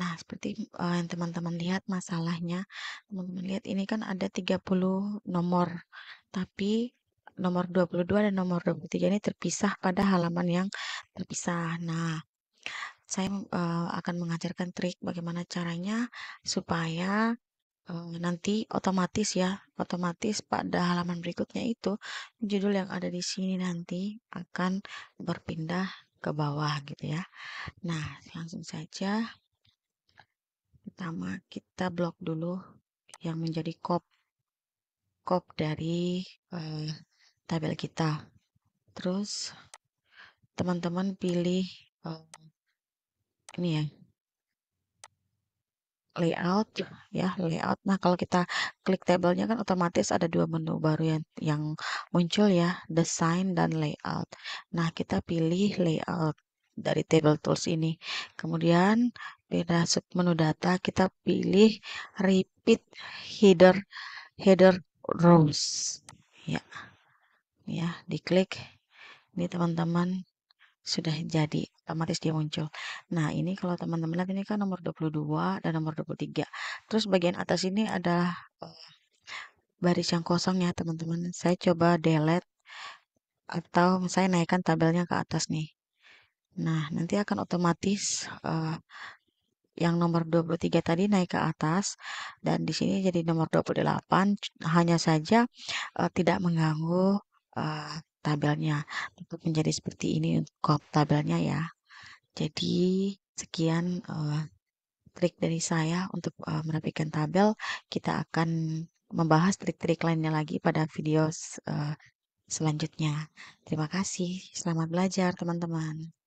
Nah, seperti, uh, yang teman-teman lihat masalahnya, teman-teman lihat ini kan ada 30 nomor, tapi nomor 22 dan nomor 23 ini terpisah pada halaman yang terpisah. Nah, saya, uh, akan mengajarkan trik bagaimana caranya supaya, uh, nanti otomatis ya, otomatis pada halaman berikutnya itu, judul yang ada di sini nanti akan berpindah ke bawah gitu ya. Nah, langsung saja pertama kita blok dulu yang menjadi kop kop dari eh, tabel kita terus teman-teman pilih eh, ini ya layout ya layout nah kalau kita klik tabelnya kan otomatis ada dua menu baru yang yang muncul ya design dan layout nah kita pilih layout dari table tools ini. Kemudian pada submenu data kita pilih repeat header header rows. Ya. Ya, diklik. Ini teman-teman sudah jadi otomatis dia muncul. Nah, ini kalau teman-teman lihat ini kan nomor 22 dan nomor 23. Terus bagian atas ini adalah eh, baris yang kosong ya, teman-teman. Saya coba delete atau saya naikkan tabelnya ke atas nih. Nah, nanti akan otomatis uh, yang nomor 23 tadi naik ke atas dan di sini jadi nomor 28 hanya saja uh, tidak mengganggu uh, tabelnya tetap menjadi seperti ini untuk tabelnya ya. Jadi sekian uh, trik dari saya untuk uh, merapikan tabel. Kita akan membahas trik-trik lainnya lagi pada video uh, selanjutnya. Terima kasih. Selamat belajar teman-teman.